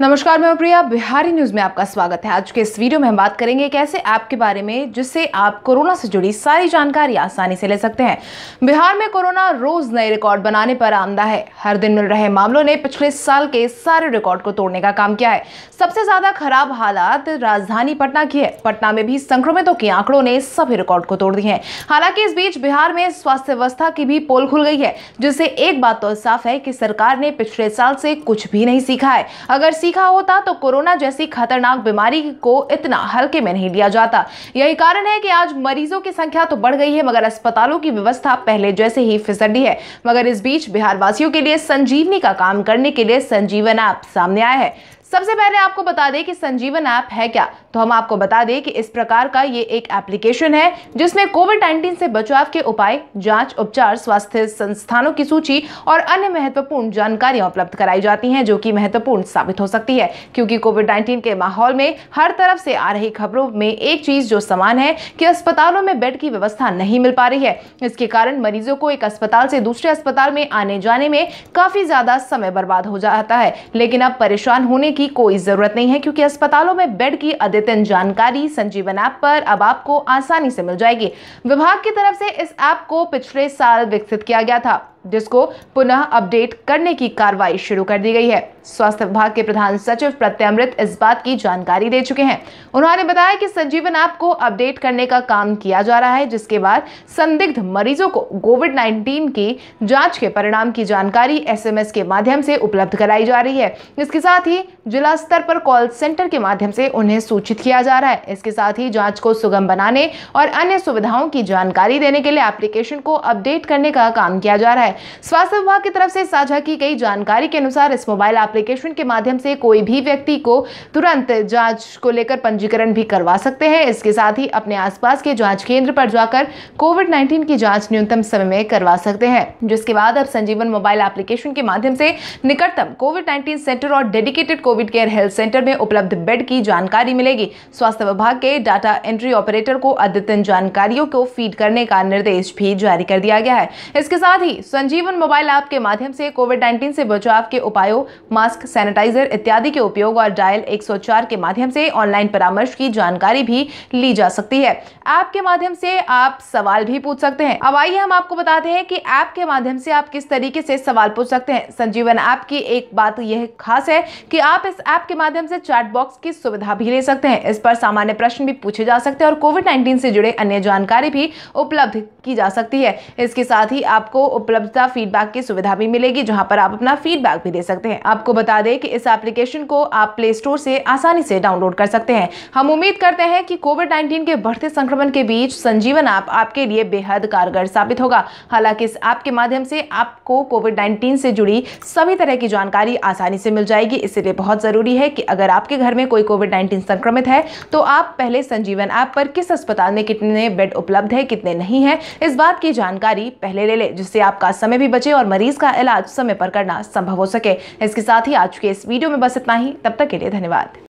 नमस्कार मैं प्रिया बिहारी न्यूज़ में आपका स्वागत है आज के इस वीडियो में हम बात करेंगे एक ऐसे ऐप के बारे में जिससे आप कोरोना से जुड़ी सारी जानकारी आसानी से ले सकते हैं बिहार में कोरोना रोज नए रिकॉर्ड बनाने पर आमदा है हर दिन मिल रहे मामलों ने पिछले साल के सारे रिकॉर्ड को तोड़ने का काम किया है सबसे ज़्यादा खराब हालात राजधानी पटना की है पटना में भी संक्रमितों के आंकड़ों ने सभी रिकॉर्ड को तोड़ दिए हैं हालांकि इस बीच बिहार में स्वास्थ्य व्यवस्था की भी पोल खुल गई है जिससे एक बात तो साफ है कि सरकार ने पिछले साल से कुछ भी नहीं सीखा है अगर सीखा होता तो कोरोना जैसी खतरनाक बीमारी को इतना हल्के में नहीं लिया जाता यही कारण है कि आज मरीजों की संख्या तो बढ़ गई है मगर अस्पतालों की व्यवस्था पहले जैसे ही फिसली है मगर इस बीच बिहार वासियों के लिए संजीवनी का काम करने के लिए संजीवन ऐप सामने आया है सबसे पहले आपको बता दें कि संजीवन ऐप है क्या तो हम आपको बता दें कि इस प्रकार का ये एक एप्लीकेशन है जिसमें कोविड 19 से बचाव के उपाय जांच उपचार स्वास्थ्य संस्थानों की सूची और अन्य महत्वपूर्ण जानकारियां उपलब्ध कराई जाती हैं जो कि महत्वपूर्ण साबित हो सकती है क्योंकि कोविड नाइन्टीन के माहौल में हर तरफ से आ रही खबरों में एक चीज जो समान है कि अस्पतालों में बेड की व्यवस्था नहीं मिल पा रही है इसके कारण मरीजों को एक अस्पताल से दूसरे अस्पताल में आने जाने में काफी ज्यादा समय बर्बाद हो जाता है लेकिन अब परेशान होने की कोई ज़रूरत नहीं है क्योंकि अस्पतालों में बेड की अद्यतन जानकारी संजीवन ऐप पर अब आपको आसानी से मिल जाएगी विभाग की तरफ से इस ऐप को पिछले साल विकसित किया गया था जिसको पुनः अपडेट करने की कार्रवाई शुरू कर दी गई है स्वास्थ्य विभाग के प्रधान सचिव प्रत्यमृत इस बात की जानकारी दे चुके हैं उन्होंने बताया कि संजीवन ऐप को अपडेट करने का काम किया जा रहा है जिसके बाद संदिग्ध मरीजों को कोविड 19 की जांच के परिणाम की जानकारी एसएमएस के माध्यम से उपलब्ध कराई जा रही है इसके साथ ही जिला स्तर पर कॉल सेंटर के माध्यम से उन्हें सूचित किया जा रहा है इसके साथ ही जाँच को सुगम बनाने और अन्य सुविधाओं की जानकारी देने के लिए एप्लीकेशन को अपडेट करने का काम किया जा रहा है स्वास्थ्य विभाग की तरफ से साझा की गई जानकारी के अनुसार इस मोबाइल एप्लीकेशन के माध्यम से कोई भी व्यक्ति को तुरंत जांच को लेकर पंजीकरण भी करवा सकते हैं इसके साथ ही अपने आसपास के जांच केंद्र पर जाकर कोविड नाइन्टीन की जांच न्यूनतम समय में करवा सकते हैं जिसके बाद अब संजीवन मोबाइल एप्लीकेशन के माध्यम से निकटतम कोविड नाइन्टीन सेंटर और dedicated Covid care health centre में उपलब्ध बेड की जानकारी मिलेगी स्वास्थ्य विभाग के डाटा एंट्री ऑपरेटर को अद्यतन जानकारियों को फीड करने का निर्देश भी जारी कर दिया गया है इसके साथ ही संजीवन मोबाइल ऐप के माध्यम से कोविड 19 से बचाव के उपायों मास्क सैनिटाइजर इत्यादि के उपयोग और डायल 104 के माध्यम से ऑनलाइन परामर्श की जानकारी भी ली जा सकती है ऐप के माध्यम से आप सवाल भी पूछ सकते हैं अब आइए हम आपको बताते हैं कि ऐप के माध्यम से आप किस तरीके से सवाल पूछ सकते हैं संजीवन ऐप की एक बात यह खास है कि आप इस ऐप के माध्यम से चैट बॉक्स की सुविधा भी ले सकते हैं इस पर सामान्य प्रश्न भी पूछे जा सकते हैं और कोविड नाइन्टीन से जुड़े अन्य जानकारी भी उपलब्ध की जा सकती है इसके साथ ही आपको उपलब्ध उपलब्धता फीडबैक की सुविधा भी मिलेगी जहां पर आप अपना फीडबैक भी दे सकते हैं आपको बता दें कि इस एप्लीकेशन को आप प्ले स्टोर से आसानी से डाउनलोड कर सकते हैं हम उम्मीद करते हैं कि कोविड 19 के बढ़ते संक्रमण के बीच संजीवन ऐप आपके लिए बेहद कारगर साबित होगा हालांकि इस ऐप के माध्यम से आपको कोविड नाइन्टीन से जुड़ी सभी तरह की जानकारी आसानी से मिल जाएगी इसलिए बहुत ज़रूरी है कि अगर आपके घर में कोई कोविड नाइन्टीन संक्रमित है तो आप पहले संजीवन ऐप पर किस अस्पताल में कितने बेड उपलब्ध है कितने नहीं है इस बात की जानकारी पहले ले लें जिससे आपका समय भी बचे और मरीज का इलाज समय पर करना संभव हो सके इसके साथ ही आज के इस वीडियो में बस इतना ही तब तक के लिए धन्यवाद